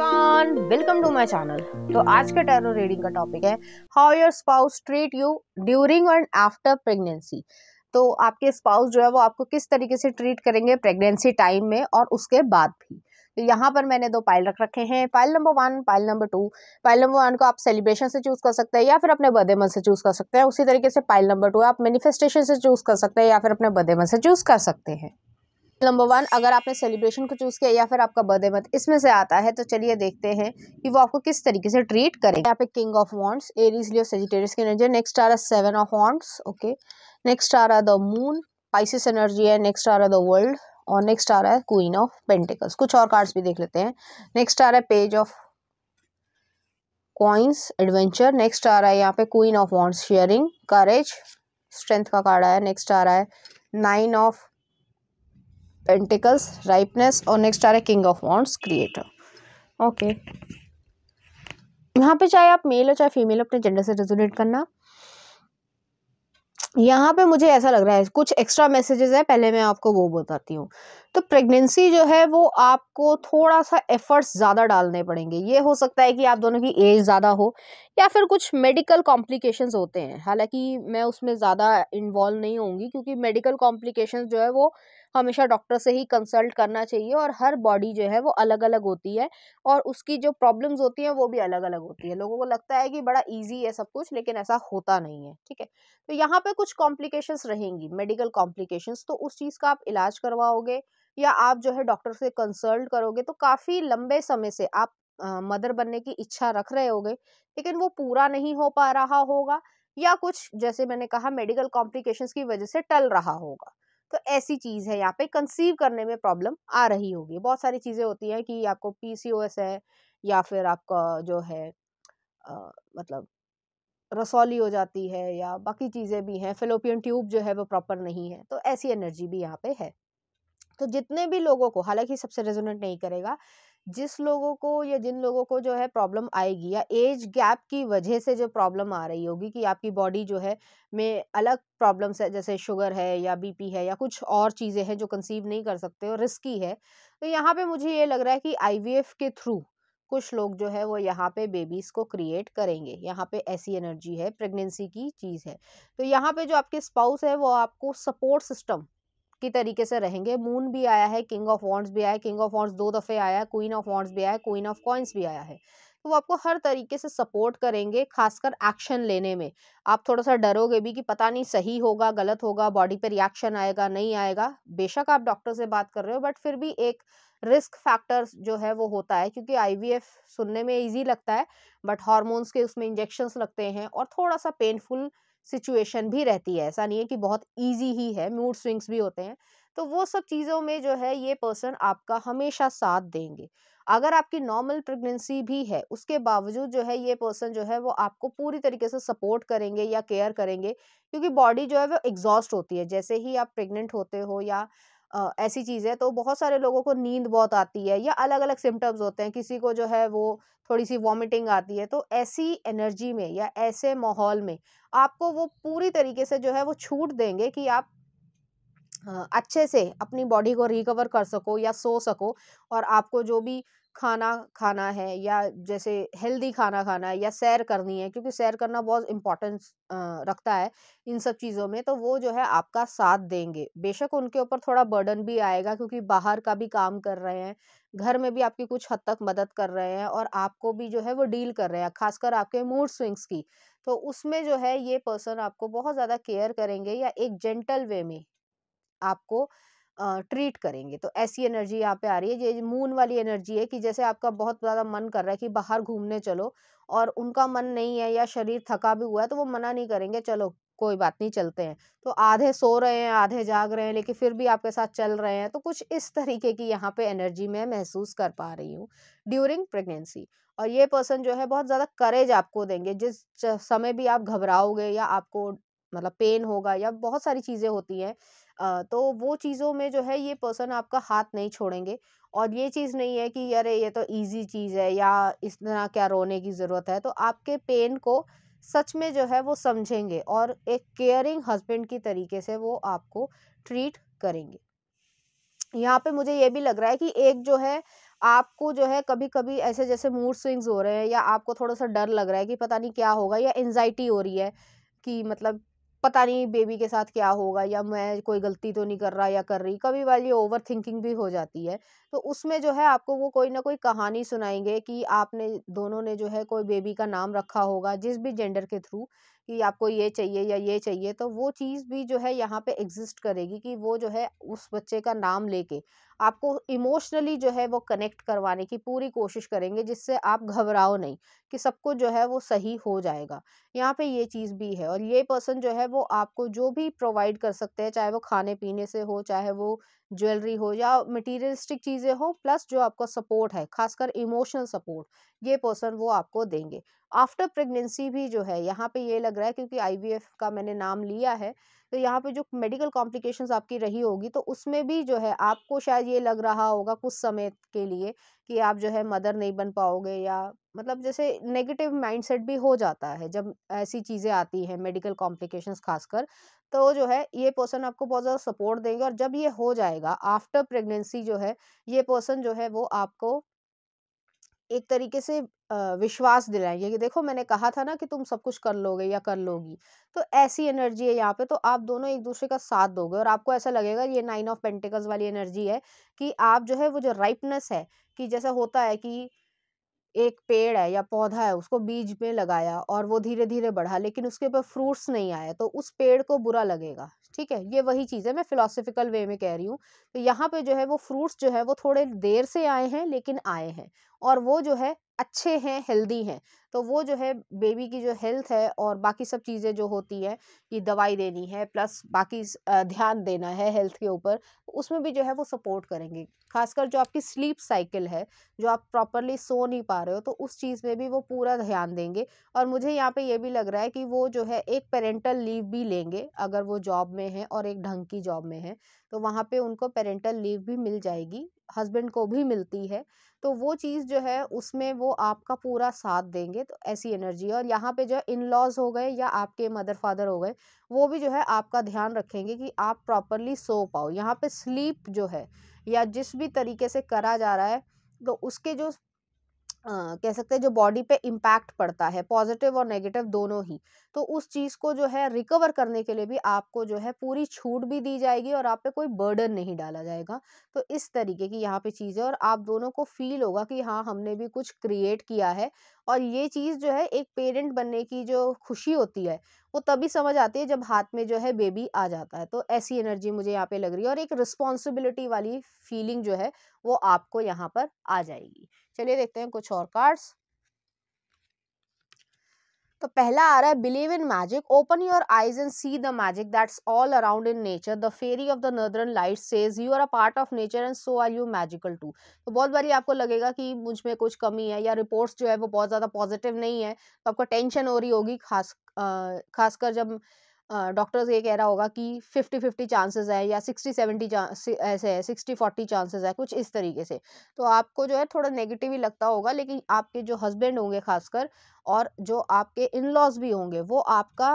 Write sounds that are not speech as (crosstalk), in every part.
everyone welcome to my channel तो आज का टैरो रीडिंग का टॉपिक है how your spouse treat you during and after pregnancy तो आपके स्पाउस जो है वो आपको किस तरीके से ट्रीट करेंगे प्रेगनेंसी टाइम में और उसके बाद भी तो यहाँ पर मैंने दो पाइल रख रखे हैं pile number one pile number two pile number one को आप सेलिब्रेशन से चूज़ कर सकते हैं या फिर अपने बर्थडे मंथ से चूज़ कर सकते हैं उसी तरीके से पाइल नंबर टू आप मैनिफेस्टेशन से चूज़ कर सकते हैं या फिर अपने बर्थडे मंथ से चूज़ कर सकते हैं नंबर वन अगर आपने सेलिब्रेशन को चूज़ किया या फिर आपका बर्थडे मत इसमें से आता है तो चलिए देखते हैं कि वो आपको किस तरीके से ट्रीट करेंगे यहाँ पे king of wands Aries Leo Sagittarius की एनर्जी नेक्स्ट आ रहा seven of wands okay next आ रहा द मून पाइसिस एनर्जी है नेक्स्ट आ रहा द वर्ल्ड और नेक्स्ट आ रहा है क्वीन ऑफ पेंटिकल्स कुछ और कार्ड्स भी देख लेते हैं नेक्स्ट आ रहा है page of coins adventure next आ रहा है यहाँ पे queen of wands sharing courage strength का कार्ड आया नेक्स्ट आ रहा है नाइन ऑफ पेंटिकल्स राइपनेस और नेक्स्ट आ रहा है king of wands creator okay यहाँ पे चाहे आप मेल हो चाहे फीमेल अपने जेंडर से रेजोनेट करना यहाँ पे मुझे ऐसा लग रहा है कुछ एक्स्ट्रा मैसेजेस है पहले मैं आपको वो बताती हूँ तो प्रेगनेंसी जो है वो आपको थोड़ा सा एफर्ट्स ज़्यादा डालने पड़ेंगे ये हो सकता है कि आप दोनों की एज ज़्यादा हो या फिर कुछ मेडिकल कॉम्प्लिकेशंस होते हैं हालांकि मैं उसमें ज़्यादा इन्वॉल्व नहीं होंगी क्योंकि मेडिकल कॉम्प्लिकेशन जो है वो हमेशा डॉक्टर से ही कंसल्ट करना चाहिए और हर बॉडी जो है वो अलग अलग होती है और उसकी जो प्रॉब्लम्स होती हैं वो भी अलग अलग होती है लोगों को लगता है कि बड़ा ईजी है सब कुछ लेकिन ऐसा होता नहीं है ठीक है तो यहाँ पे कुछ कॉम्प्लिकेशंस रहेंगी मेडिकल कॉम्प्लिकेशंस तो उस चीज़ का आप इलाज करवाओगे या आप जो है डॉक्टर से कंसल्ट करोगे तो काफ़ी लंबे समय से आप आ, मदर बनने की इच्छा रख रहे होगे लेकिन वो पूरा नहीं हो पा रहा होगा या कुछ जैसे मैंने कहा मेडिकल कॉम्प्लिकेशंस की वजह से टल रहा होगा तो ऐसी चीज़ है यहाँ पे कंसीव करने में प्रॉब्लम आ रही होगी बहुत सारी चीज़ें होती हैं कि आपको पीसीओएस है या फिर आपका जो है आ, मतलब रसौली हो जाती है या बाकी चीज़ें भी हैं फिलोपियन ट्यूब जो है वो प्रॉपर नहीं है तो ऐसी एनर्जी भी यहाँ पे है तो जितने भी लोगों को हालांकि सबसे रेजोनेट नहीं करेगा जिस लोगों को या जिन लोगों को जो है प्रॉब्लम आएगी या एज गैप की वजह से जो प्रॉब्लम आ रही होगी कि आपकी बॉडी जो है में अलग प्रॉब्लम्स है जैसे शुगर है या बीपी है या कुछ और चीज़ें हैं जो कंसीव नहीं कर सकते और रिस्की है तो यहाँ पे मुझे ये लग रहा है कि आईवीएफ के थ्रू कुछ लोग जो है वो यहाँ पे बेबीज़ को क्रिएट करेंगे यहाँ पे ऐसी एनर्जी है प्रेगनेंसी की चीज़ है तो यहाँ पे जो आपके स्पाउस है वो आपको सपोर्ट सिस्टम की तरीके से रहेंगे मून भी आया है किंग ऑफ वॉन्ट्स भी आया है किंग ऑफ वॉन्ट्स दो दफ़े आया है क्वीन ऑफ वॉन्ट्स भी आया है क्वीन ऑफ कॉइन्स भी आया है तो वो आपको हर तरीके से सपोर्ट करेंगे खासकर एक्शन लेने में आप थोड़ा सा डरोगे भी कि पता नहीं सही होगा गलत होगा बॉडी पे रिएक्शन आएगा नहीं आएगा बेशक आप डॉक्टर से बात कर रहे हो बट फिर भी एक रिस्क फैक्टर जो है वो होता है क्योंकि आईवीएफ सुनने में इजी लगता है बट हॉर्मोन्स के उसमें इंजेक्शन लगते हैं और थोड़ा सा पेनफुल सिचुएशन भी रहती है ऐसा नहीं है कि बहुत ईजी ही है मूड स्विंग्स भी होते हैं तो वो सब चीज़ों में जो है ये पर्सन आपका हमेशा साथ देंगे अगर आपकी नॉर्मल प्रेगनेंसी भी है उसके बावजूद जो है ये पर्सन जो है वो आपको पूरी तरीके से सपोर्ट करेंगे या केयर करेंगे क्योंकि बॉडी जो है वो एग्जॉस्ट होती है जैसे ही आप प्रेग्नेंट होते हो या ऐसी चीज़ है तो बहुत सारे लोगों को नींद बहुत आती है या अलग अलग सिम्टम्स होते हैं किसी को जो है वो थोड़ी सी वॉमिटिंग आती है तो ऐसी एनर्जी में या ऐसे माहौल में आपको वो पूरी तरीके से जो है वो छूट देंगे कि आप अच्छे से अपनी बॉडी को रिकवर कर सको या सो सको और आपको जो भी खाना खाना है या जैसे हेल्दी खाना खाना है या सैर करनी है क्योंकि सैर करना बहुत इम्पोर्टेंस रखता है इन सब चीज़ों में तो वो जो है आपका साथ देंगे बेशक उनके ऊपर थोड़ा बर्डन भी आएगा क्योंकि बाहर का भी काम कर रहे हैं घर में भी आपकी कुछ हद तक मदद कर रहे हैं और आपको भी जो है वो डील कर रहे हैं खासकर आपके मूड स्विंग्स की तो उसमें जो है ये पर्सन आपको बहुत ज़्यादा केयर करेंगे या एक जेंटल वे में आपको ट्रीट करेंगे तो ऐसी एनर्जी यहाँ पे आ रही है ये मून वाली एनर्जी है कि जैसे आपका बहुत ज़्यादा मन कर रहा है कि बाहर घूमने चलो और उनका मन नहीं है या शरीर थका भी हुआ है तो वो मना नहीं करेंगे चलो कोई बात नहीं चलते हैं तो आधे सो रहे हैं आधे जाग रहे हैं लेकिन फिर भी आपके साथ चल रहे हैं तो कुछ इस तरीके की यहाँ पे एनर्जी मैं महसूस कर पा रही हूँ ड्यूरिंग प्रेगनेंसी और ये पर्सन जो है बहुत ज़्यादा करेज आपको देंगे जिस समय भी आप घबराओगे या आपको मतलब पेन होगा या बहुत सारी चीज़ें होती हैं तो वो चीज़ों में जो है ये पर्सन आपका हाथ नहीं छोड़ेंगे और ये चीज़ नहीं है कि अरे ये तो इजी चीज़ है या इस तरह क्या रोने की ज़रूरत है तो आपके पेन को सच में जो है वो समझेंगे और एक केयरिंग हस्बैंड की तरीके से वो आपको ट्रीट करेंगे यहाँ पे मुझे ये भी लग रहा है कि एक जो है आपको जो है कभी कभी ऐसे जैसे मूड स्विंग्स हो रहे हैं या आपको थोड़ा सा डर लग रहा है कि पता नहीं क्या होगा या एनजाइटी हो रही है कि मतलब पता नहीं बेबी के साथ क्या होगा या मैं कोई गलती तो नहीं कर रहा या कर रही कभी वाली ओवर थिंकिंग भी हो जाती है तो उसमें जो है आपको वो कोई ना कोई कहानी सुनाएंगे कि आपने दोनों ने जो है कोई बेबी का नाम रखा होगा जिस भी जेंडर के थ्रू कि आपको ये चाहिए या ये चाहिए तो वो चीज़ भी जो है यहाँ पे एग्जिस्ट करेगी कि वो जो है उस बच्चे का नाम लेके आपको इमोशनली जो है वो कनेक्ट करवाने की पूरी कोशिश करेंगे जिससे आप घबराओ नहीं कि सब कुछ जो है वो सही हो जाएगा यहाँ पे ये चीज़ भी है और ये पर्सन जो है वो आपको जो भी प्रोवाइड कर सकते हैं चाहे वो खाने पीने से हो चाहे वो ज्वेलरी हो या मटीरियलिस्टिक चीज़ें हो प्लस जो आपका सपोर्ट है खासकर इमोशनल सपोर्ट ये पर्सन वो आपको देंगे आफ्टर प्रेगनेंसी भी जो है यहाँ पे ये लग रहा है क्योंकि आईवीएफ का मैंने नाम लिया है तो यहाँ पे जो मेडिकल कॉम्प्लिकेशंस आपकी रही होगी तो उसमें भी जो है आपको शायद ये लग रहा होगा कुछ समय के लिए कि आप जो है मदर नहीं बन पाओगे या मतलब जैसे नेगेटिव माइंडसेट भी हो जाता है जब ऐसी चीज़ें आती हैं मेडिकल कॉम्प्लिकेशंस खासकर तो जो है ये पर्सन आपको बहुत ज़्यादा सपोर्ट देंगे और जब ये हो जाएगा आफ्टर प्रेगनेंसी जो है ये पर्सन जो है वो आपको एक तरीके से विश्वास दिलाएंगे कि देखो मैंने कहा था ना कि तुम सब कुछ कर लोगे या कर लोगी तो ऐसी एनर्जी है यहाँ पे तो आप दोनों एक दूसरे का साथ दोगे और आपको ऐसा लगेगा ये नाइन ऑफ पेंटिकल्स वाली एनर्जी है कि आप जो है वो जो राइपनेस है कि जैसा होता है कि एक पेड़ है या पौधा है उसको बीज में लगाया और वो धीरे धीरे बढ़ा लेकिन उसके ऊपर फ्रूट्स नहीं आए तो उस पेड़ को बुरा लगेगा ठीक है ये वही चीज़ है मैं फिलोसफिकल वे में कह रही हूँ तो यहाँ पे जो है वो फ्रूट्स जो है वो थोड़े देर से आए हैं लेकिन आए हैं और वो जो है अच्छे हैं हेल्दी हैं तो वो जो है बेबी की जो हेल्थ है और बाकी सब चीज़ें जो होती है कि दवाई देनी है प्लस बाकी ध्यान देना है हेल्थ के ऊपर तो उसमें भी जो है वो सपोर्ट करेंगे खासकर जो आपकी स्लीप साइकिल है जो आप प्रॉपरली सो नहीं पा रहे हो तो उस चीज़ में भी वो पूरा ध्यान देंगे और मुझे यहाँ पे ये भी लग रहा है कि वो जो है एक पेरेंटल लीव भी लेंगे अगर वो जॉब में है और एक ढंग की जॉब में है तो वहाँ पर उनको पेरेंटल लीव भी मिल जाएगी हस्बैंड को भी मिलती है तो वो चीज़ जो है उसमें वो आपका पूरा साथ देंगे तो ऐसी एनर्जी और यहाँ पे जो है इन लॉज हो गए या आपके मदर फादर हो गए वो भी जो है आपका ध्यान रखेंगे कि आप प्रॉपरली सो पाओ यहाँ पे स्लीप जो है या जिस भी तरीके से करा जा रहा है तो उसके जो कह सकते हैं जो बॉडी पे इम्पैक्ट पड़ता है पॉजिटिव और नेगेटिव दोनों ही तो उस चीज़ को जो है रिकवर करने के लिए भी आपको जो है पूरी छूट भी दी जाएगी और आप पे कोई बर्डन नहीं डाला जाएगा तो इस तरीके की यहाँ पे चीज़ें और आप दोनों को फील होगा कि हाँ हमने भी कुछ क्रिएट किया है और ये चीज़ जो है एक पेरेंट बनने की जो खुशी होती है वो तभी समझ आती है जब हाथ में जो है बेबी आ जाता है तो ऐसी एनर्जी मुझे यहाँ पे लग रही है और एक रिस्पॉन्सिबिलिटी वाली फीलिंग जो है वो आपको यहाँ पर आ जाएगी चलिए देखते हैं कुछ और कार्ड्स तो पहला आ रहा है believe in magic open your eyes and see the magic that's all around in nature the fairy of the northern light says you are a part of nature and so are you magical too तो बहुत बारी आपको लगेगा कि मुझ में कुछ कमी है या रिपोर्ट्स जो है वो बहुत ज़्यादा पॉजिटिव नहीं है तो आपको टेंशन हो रही होगी खास आ, खासकर जब डॉक्टर्स ये कह रहा होगा कि फिफ्टी फिफ्टी चांसेस है या सिक्सटी सेवेंटी ऐसे है सिक्सटी फोर्टी चांसेस है कुछ इस तरीके से तो आपको जो है थोड़ा नेगेटिव ही लगता होगा लेकिन आपके जो हस्बैंड होंगे खासकर और जो आपके इन लॉज भी होंगे वो आपका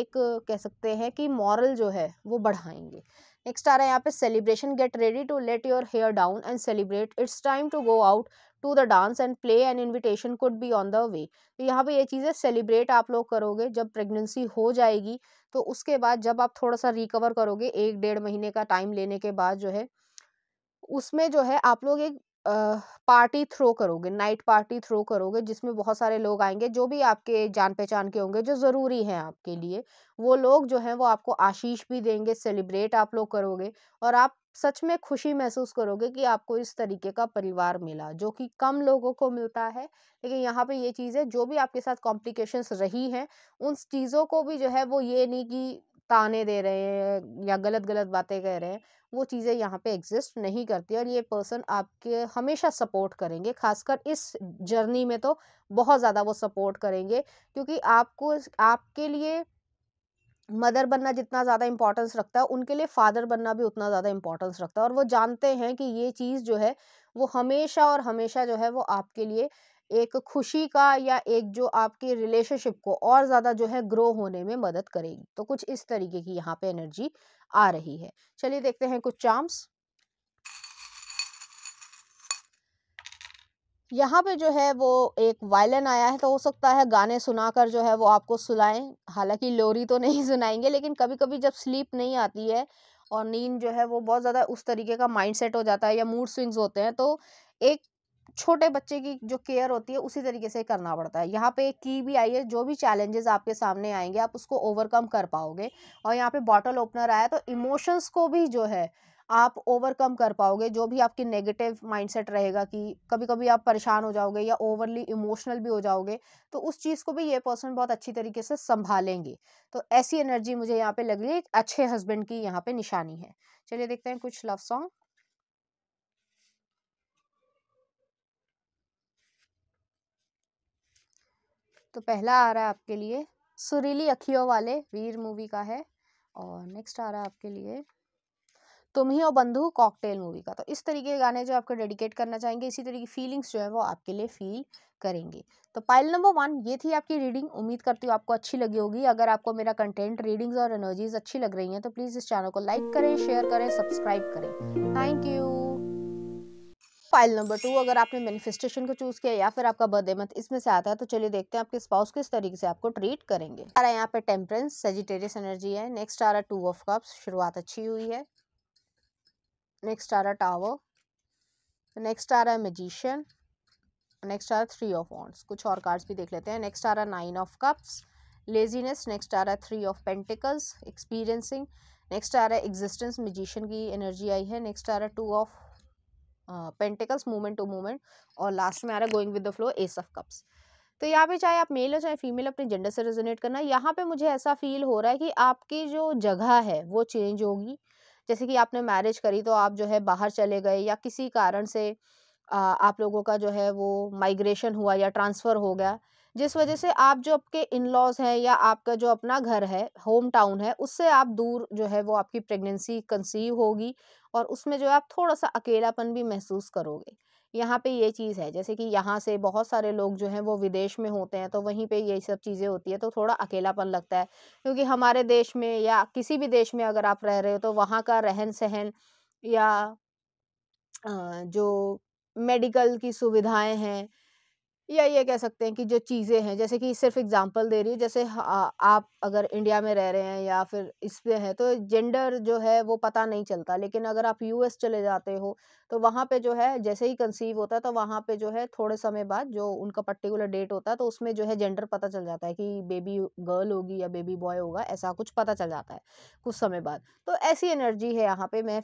एक कह सकते हैं कि मॉरल जो है वो बढ़ाएंगे नेक्स्ट आ रहा है यहाँ पे celebration get ready to let your hair down and celebrate it's time to go out to the dance and play and invitation could be on the way तो यहाँ पे ये चीज़ें सेलिब्रेट आप लोग करोगे जब प्रेगनेंसी हो जाएगी तो उसके बाद जब आप थोड़ा सा रिकवर करोगे एक डेढ़ महीने का टाइम लेने के बाद जो है उसमें जो है आप लोग एक पार्टी थ्रो करोगे नाइट पार्टी थ्रो करोगे जिसमें बहुत सारे लोग आएंगे जो भी आपके जान पहचान के होंगे जो ज़रूरी हैं आपके लिए वो लोग जो हैं वो आपको आशीष भी देंगे सेलिब्रेट आप लोग करोगे और आप सच में खुशी महसूस करोगे कि आपको इस तरीके का परिवार मिला जो कि कम लोगों को मिलता है लेकिन यहाँ पे ये चीज़ है जो भी आपके साथ कॉम्प्लिकेशंस रही हैं उन चीज़ों को भी जो है वो ये नहीं कि ताने दे रहे हैं या गलत गलत बातें कह रहे हैं वो चीज़ें यहाँ पे एग्जिस्ट नहीं करती और ये पर्सन आपके हमेशा सपोर्ट करेंगे खासकर इस जर्नी में तो बहुत ज़्यादा वो सपोर्ट करेंगे क्योंकि आपको आपके लिए मदर बनना जितना ज़्यादा इम्पोर्टेंस रखता है उनके लिए फादर बनना भी उतना ज़्यादा इम्पोर्टेंस रखता है और वो जानते हैं कि ये चीज़ जो है वो हमेशा और हमेशा जो है वो आपके लिए एक खुशी का या एक जो आपके रिलेशनशिप को और ज़्यादा जो है ग्रो होने में मदद करेगी तो कुछ इस तरीके की यहाँ पे एनर्जी आ रही है चलिए देखते हैं कुछ चार्म्स यहाँ पे जो है वो एक वायलिन आया है तो हो सकता है गाने सुनाकर जो है वो आपको सुनाएं हालांकि लोरी तो (laughs) नहीं सुनाएंगे लेकिन कभी कभी जब स्लीप नहीं आती है और नींद जो है वो बहुत ज़्यादा उस तरीके का माइंड सेट हो जाता है या मूड स्विंग्स होते हैं तो एक छोटे बच्चे की जो केयर होती है उसी तरीके से करना पड़ता है यहाँ पे एक की भी आई है जो भी चैलेंजेस आपके सामने आएंगे आप उसको ओवरकम कर पाओगे और यहाँ पे बॉटल ओपनर आया तो इमोशंस को भी जो है आप ओवरकम कर पाओगे जो भी आपकी नेगेटिव माइंडसेट रहेगा कि कभी कभी आप परेशान हो जाओगे या ओवरली इमोशनल भी हो जाओगे तो उस चीज़ को भी ये पर्सन बहुत अच्छी तरीके से संभालेंगे तो ऐसी एनर्जी मुझे यहाँ पे लग रही है अच्छे हस्बैंड की यहाँ पे निशानी है चलिए देखते हैं कुछ लव सॉन्ग तो पहला आ रहा है आपके लिए सुरीली अखियों वाले वीर मूवी का है और नेक्स्ट आ रहा है आपके लिए तुम ही और बंधु कॉकटेल मूवी का तो इस तरीके के गाने जो आपको डेडिकेट करना चाहेंगे इसी तरीके की फीलिंग्स जो है वो आपके लिए फील करेंगे तो पाइल नंबर वन ये थी आपकी रीडिंग उम्मीद करती हूँ आपको अच्छी लगी होगी अगर आपको मेरा कंटेंट रीडिंग्स और एनर्जीज अच्छी लग रही हैं तो प्लीज़ इस चैनल को लाइक करें शेयर करें सब्सक्राइब करें thank you file number two अगर आपने मैनिफेस्टेशन को चूज किया या फिर आपका बर्थडे मंथ इसमें से आता है तो चलिए देखते हैं आपके स्पाउस किस तरीके से आपको ट्रीट करेंगे यहाँ पे टेम्परेंस सेजिटेरियस एनर्जी है नेक्स्ट आ रहा है टू ऑफ कप्स शुरुआत अच्छी हुई है नेक्स्ट आ रहा टावर नेक्स्ट आ रहा है मजिशियन नेक्स्ट आ रहा थ्री ऑफ वॉन्ट्स कुछ और कार्ड्स भी देख लेते हैं नेक्स्ट आ रहा है nine of cups laziness next आ रहा है three of pentacles experiencing next आ रहा है एग्जिस्टेंस मजिशियन की एनर्जी आई है नेक्स्ट आ रहा है two of pentacles movement two movement और लास्ट में आ रहा है going with the flow ace of cups तो यहाँ पे चाहे आप मेल हो चाहे फीमेल अपने जेंडर से रेजोनेट करना यहाँ पे मुझे ऐसा फील हो रहा है कि आपकी जो जगह है वो चेंज होगी जैसे कि आपने मैरिज करी तो आप जो है बाहर चले गए या किसी कारण से आप लोगों का जो है वो माइग्रेशन हुआ या ट्रांसफ़र हो गया जिस वजह से आप जो आपके इन लॉज हैं या आपका जो अपना घर है होम टाउन है उससे आप दूर जो है वो आपकी प्रेगनेंसी कंसीव होगी और उसमें जो है आप थोड़ा सा अकेलापन भी महसूस करोगे यहाँ पे ये चीज़ है जैसे कि यहाँ से बहुत सारे लोग जो हैं वो विदेश में होते हैं तो वहीं पे ये सब चीज़ें होती है तो थोड़ा अकेलापन लगता है क्योंकि हमारे देश में या किसी भी देश में अगर आप रह रहे हो तो वहाँ का रहन सहन या जो मेडिकल की सुविधाएं हैं या ये कह सकते हैं कि जो चीज़ें हैं जैसे कि सिर्फ एग्जांपल दे रही हूँ जैसे आप अगर इंडिया में रह रहे हैं या फिर इस पे है तो जेंडर जो है वो पता नहीं चलता लेकिन अगर आप यूएस चले जाते हो तो वहाँ पे जो है जैसे ही कंसीव होता है तो वहाँ पे जो है थोड़े समय बाद जो उनका पर्टिकुलर डेट होता है तो उसमें जो है जेंडर पता चल जाता है कि बेबी गर्ल होगी या बेबी बॉय होगा ऐसा कुछ पता चल जाता है कुछ समय बाद तो ऐसी एनर्जी है यहाँ पे मैं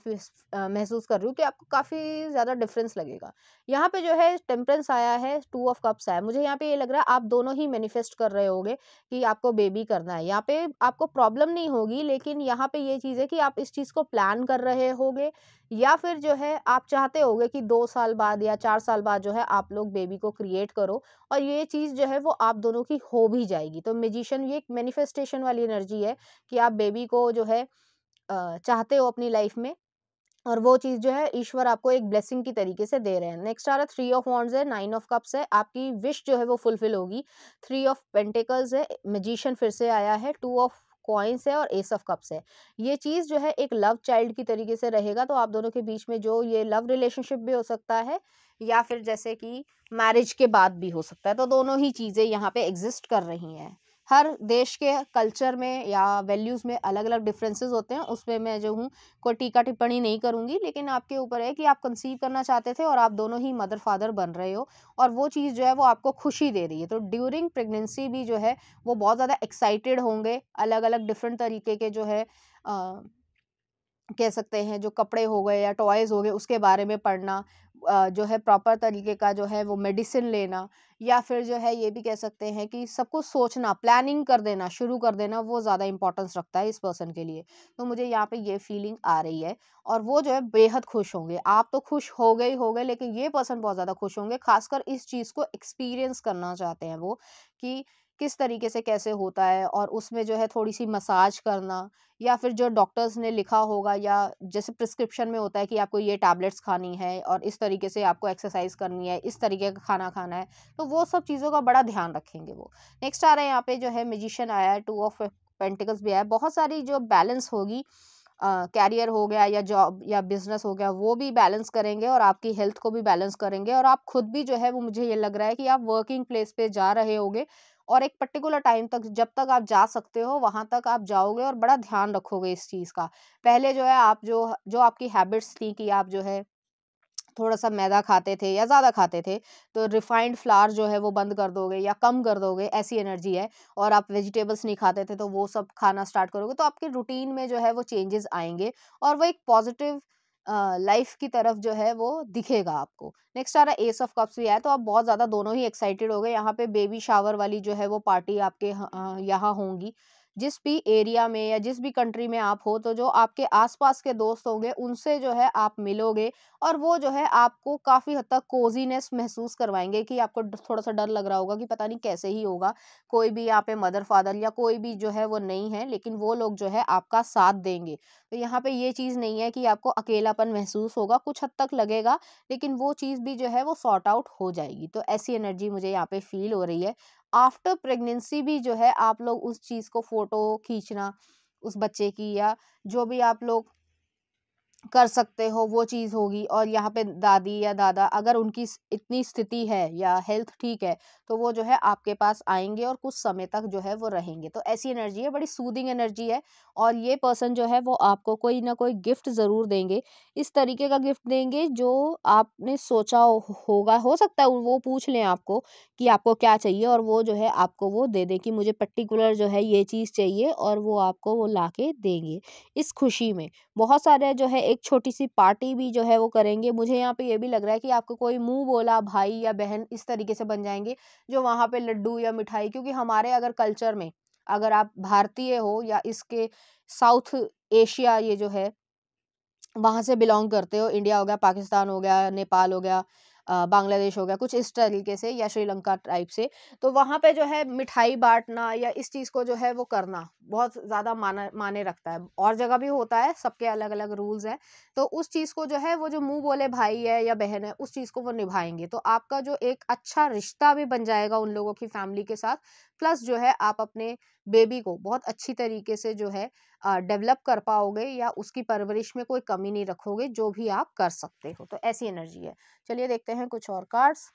महसूस कर रही हूँ कि आपको काफ़ी ज़्यादा डिफरेंस लगेगा यहाँ पे जो है टेम्परेंस आया है टू ऑफ कप्स आया मुझे यहाँ पे ये लग रहा है आप दोनों ही मैनिफेस्ट कर रहे होगे कि आपको बेबी करना है यहाँ पे आपको प्रॉब्लम नहीं होगी लेकिन यहाँ पे ये चीज़ है कि आप इस चीज़ को प्लान कर रहे होगे या फिर जो है आप चाहते होगे कि दो साल बाद या चार साल बाद जो है आप लोग बेबी को क्रिएट करो और ये चीज़ जो है वो आप दोनों की हो भी जाएगी तो मेजिशन ये एक मैनिफेस्टेशन वाली एनर्जी है कि आप बेबी को जो है चाहते हो अपनी लाइफ में और वो चीज़ जो है ईश्वर आपको एक ब्लेसिंग की तरीके से दे रहे हैं नेक्स्ट आ रहा थ्री ऑफ वॉन्ड्स है नाइन ऑफ कप्स है आपकी विश जो है वो फुलफिल होगी थ्री ऑफ पेंटेकल्स है मजिशियन फिर से आया है टू ऑफ कॉइंस है और एस ऑफ कप्स है ये चीज़ जो है एक लव चाइल्ड की तरीके से रहेगा तो आप दोनों के बीच में जो ये लव रिलेशनशिप भी हो सकता है या फिर जैसे कि मैरिज के बाद भी हो सकता है तो दोनों ही चीज़ें यहाँ पे एग्जिस्ट कर रही हैं हर देश के कल्चर में या वैल्यूज़ में अलग अलग डिफरेंसेस होते हैं उस पर मैं जो हूँ कोई टीका टिप्पणी नहीं करूँगी लेकिन आपके ऊपर है कि आप कंसीव करना चाहते थे और आप दोनों ही मदर फादर बन रहे हो और वो चीज़ जो है वो आपको खुशी दे रही है तो ड्यूरिंग प्रेगनेंसी भी जो है वो बहुत ज़्यादा एक्साइटेड होंगे अलग अलग डिफरेंट तरीके के जो है आ, कह सकते हैं जो कपड़े हो गए या टॉयज़ हो गए उसके बारे में पढ़ना जो है प्रॉपर तरीके का जो है वो मेडिसिन लेना या फिर जो है ये भी कह सकते हैं कि सब कुछ सोचना प्लानिंग कर देना शुरू कर देना वो ज़्यादा इंपॉर्टेंस रखता है इस पर्सन के लिए तो मुझे यहाँ पे ये फीलिंग आ रही है और वो जो है बेहद खुश होंगे आप तो खुश हो गए ही हो गए लेकिन ये पर्सन बहुत ज़्यादा खुश होंगे खासकर इस चीज़ को एक्सपीरियंस करना चाहते हैं वो कि किस तरीके से कैसे होता है और उसमें जो है थोड़ी सी मसाज करना या फिर जो डॉक्टर्स ने लिखा होगा या जैसे प्रिस्क्रिप्शन में होता है कि आपको ये टैबलेट्स खानी है और इस तरीके से आपको एक्सरसाइज करनी है इस तरीके का खाना खाना है तो वो सब चीज़ों का बड़ा ध्यान रखेंगे वो नेक्स्ट आ रहा है यहाँ पे जो है म्यूजिशियन आया है टू ऑफ पेंटिकल्स भी आया बहुत सारी जो बैलेंस होगी कैरियर uh, हो गया या जॉब या बिजनेस हो गया वो भी बैलेंस करेंगे और आपकी हेल्थ को भी बैलेंस करेंगे और आप खुद भी जो है वो मुझे ये लग रहा है कि आप वर्किंग प्लेस पे जा रहे होगे और एक पर्टिकुलर टाइम तक जब तक आप जा सकते हो वहाँ तक आप जाओगे और बड़ा ध्यान रखोगे इस चीज़ का पहले जो है आप जो जो आपकी हैबिट्स थी कि आप जो है थोड़ा सा मैदा खाते थे या ज़्यादा खाते थे तो रिफाइंड फ्लावर जो है वो बंद कर दोगे या कम कर दोगे ऐसी एनर्जी है और आप वेजिटेबल्स नहीं खाते थे तो वो सब खाना स्टार्ट करोगे तो आपके रूटीन में जो है वो चेंजेस आएंगे और वो एक पॉजिटिव लाइफ की तरफ जो है वो दिखेगा आपको नेक्स्ट आ रहा है एस ऑफ कप्स भी आया तो आप बहुत ज़्यादा दोनों ही एक्साइटेड हो गए यहाँ पे बेबी शावर वाली जो है वो पार्टी आपके यहाँ होंगी जिस भी एरिया में या जिस भी कंट्री में आप हो तो जो आपके आसपास के दोस्त होंगे उनसे जो है आप मिलोगे और वो जो है आपको काफ़ी हद तक कोजीनेस महसूस करवाएंगे कि आपको थोड़ा सा डर लग रहा होगा कि पता नहीं कैसे ही होगा कोई भी यहाँ पे मदर फादर या कोई भी जो है वो नहीं है लेकिन वो लोग जो है आपका साथ देंगे तो यहाँ पे ये चीज़ नहीं है कि आपको अकेलापन महसूस होगा कुछ हद तक लगेगा लेकिन वो चीज़ भी जो है वो सॉर्ट आउट हो जाएगी तो ऐसी एनर्जी मुझे यहाँ पे फील हो रही है आफ्टर प्रेगनेंसी भी जो है आप लोग उस चीज़ को फ़ोटो खींचना उस बच्चे की या जो भी आप लोग कर सकते हो वो चीज़ होगी और यहाँ पे दादी या दादा अगर उनकी इतनी स्थिति है या हेल्थ ठीक है तो वो जो है आपके पास आएंगे और कुछ समय तक जो है वो रहेंगे तो ऐसी एनर्जी है बड़ी सूदिंग एनर्जी है और ये पर्सन जो है वो आपको कोई ना कोई गिफ्ट ज़रूर देंगे इस तरीके का गिफ्ट देंगे जो आपने सोचा होगा हो सकता है वो पूछ लें आपको कि आपको क्या चाहिए और वो जो है आपको वो दे दें कि मुझे पर्टिकुलर जो है ये चीज़ चाहिए और वो आपको वो ला के देंगे इस खुशी में बहुत सारे जो है एक छोटी सी पार्टी भी जो है वो करेंगे मुझे यहाँ पे ये भी लग रहा है कि आपको कोई मुंह बोला भाई या बहन इस तरीके से बन जाएंगे जो वहाँ पे लड्डू या मिठाई क्योंकि हमारे अगर कल्चर में अगर आप भारतीय हो या इसके साउथ एशिया ये जो है वहाँ से बिलोंग करते हो इंडिया हो गया पाकिस्तान हो गया नेपाल हो गया बांग्लादेश हो गया कुछ इस तरीके से या श्रीलंका टाइप से तो वहाँ पे जो है मिठाई बांटना या इस चीज़ को जो है वो करना बहुत ज़्यादा माना माने रखता है और जगह भी होता है सबके अलग अलग रूल्स हैं तो उस चीज़ को जो है वो जो मुँह बोले भाई है या बहन है उस चीज़ को वो निभाएंगे तो आपका जो एक अच्छा रिश्ता भी बन जाएगा उन लोगों की फैमिली के साथ प्लस जो है आप अपने बेबी को बहुत अच्छी तरीके से जो है डेवलप कर पाओगे या उसकी परवरिश में कोई कमी नहीं रखोगे जो भी आप कर सकते हो तो ऐसी एनर्जी है चलिए देखते हैं कुछ और कार्ड्स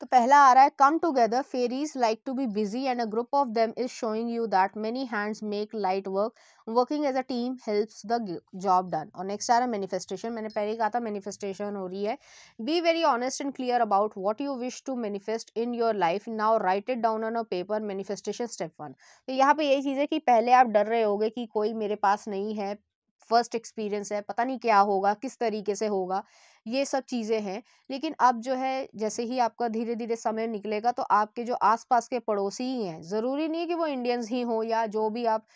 तो पहला आ रहा है come together fairies like to be busy and a group of them is showing you that many hands make light work working as a team helps the job done और नेक्स्ट आ रहा है manifestation मैंने पहले कहा था manifestation हो रही है be very honest and clear about what you wish to manifest in your life now write it down on a paper manifestation step one तो यहाँ पे यही चीज़ है कि पहले आप डर रहे होगे कि कोई मेरे पास नहीं है फर्स्ट एक्सपीरियंस है पता नहीं क्या होगा किस तरीके से होगा ये सब चीज़ें हैं लेकिन अब जो है जैसे ही आपका धीरे धीरे समय निकलेगा तो आपके जो आसपास के पड़ोसी ही हैं ज़रूरी नहीं है कि वो इंडियंस ही हो या जो भी आप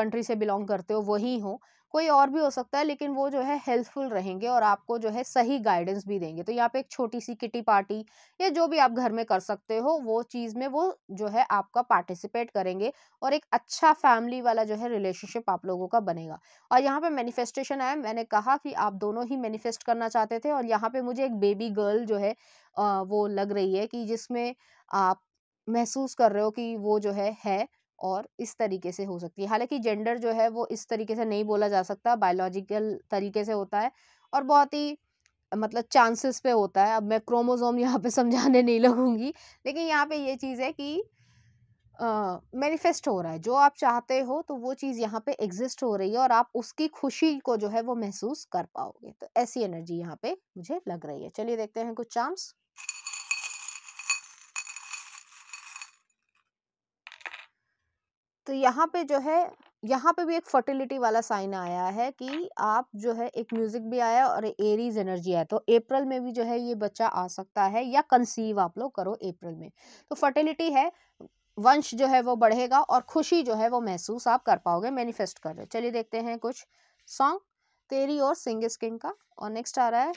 कंट्री से बिलोंग करते हो वही हो कोई और भी हो सकता है लेकिन वो जो है हेल्पफुल रहेंगे और आपको जो है सही गाइडेंस भी देंगे तो यहाँ पे एक छोटी सी किटी पार्टी या जो भी आप घर में कर सकते हो वो चीज़ में वो जो है आपका पार्टिसिपेट करेंगे और एक अच्छा फैमिली वाला जो है रिलेशनशिप आप लोगों का बनेगा और यहाँ पे मैनिफेस्टेशन आया मैंने कहा कि आप दोनों ही मैनिफेस्ट करना चाहते थे और यहाँ पर मुझे एक बेबी गर्ल जो है वो लग रही है कि जिसमें आप महसूस कर रहे हो कि वो जो है है और इस तरीके से हो सकती है हालांकि जेंडर जो है वो इस तरीके से नहीं बोला जा सकता बायोलॉजिकल तरीके से होता है और बहुत ही मतलब चांसेस पे होता है अब मैं क्रोमोजोम (laughs) यहाँ पे समझाने नहीं लगूंगी लेकिन यहाँ पे ये चीज़ है कि मैनिफेस्ट हो रहा है जो आप चाहते हो तो वो चीज़ यहाँ पे एग्जिस्ट हो रही है और आप उसकी खुशी को जो है वो महसूस कर पाओगे तो ऐसी एनर्जी यहाँ पे मुझे लग रही है चलिए देखते हैं कुछ चांस तो यहाँ पे जो है यहाँ पे भी एक फर्टिलिटी वाला साइन आया है कि आप जो है एक म्यूजिक भी आया और एरीज एनर्जी आया तो अप्रैल में भी जो है ये बच्चा आ सकता है या कंसीव आप लोग करो अप्रैल में तो फर्टिलिटी है वंश जो है वो बढ़ेगा और खुशी जो है वो महसूस आप कर पाओगे मैनिफेस्ट कर रहे चलिए देखते हैं कुछ सॉन्ग तेरी और सिंग स्किन का और नेक्स्ट आ रहा है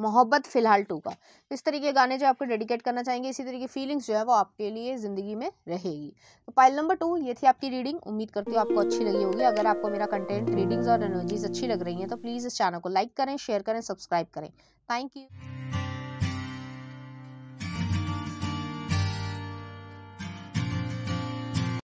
मोहब्बत फ़िलहाल टू का इस तरीके के गाने जो आपको डेडिकेट करना चाहेंगे इसी तरीके फीलिंग्स जो है वो आपके लिए ज़िंदगी में रहेगी तो पाइल नंबर टू ये थी आपकी रीडिंग उम्मीद करती हूँ आपको अच्छी लगी होगी अगर आपको मेरा कंटेंट रीडिंग्स और एनर्जीज अच्छी लग रही हैं तो प्लीज़ इस चैनल को लाइक करें शेयर करें सब्सक्राइब करें थैंक यू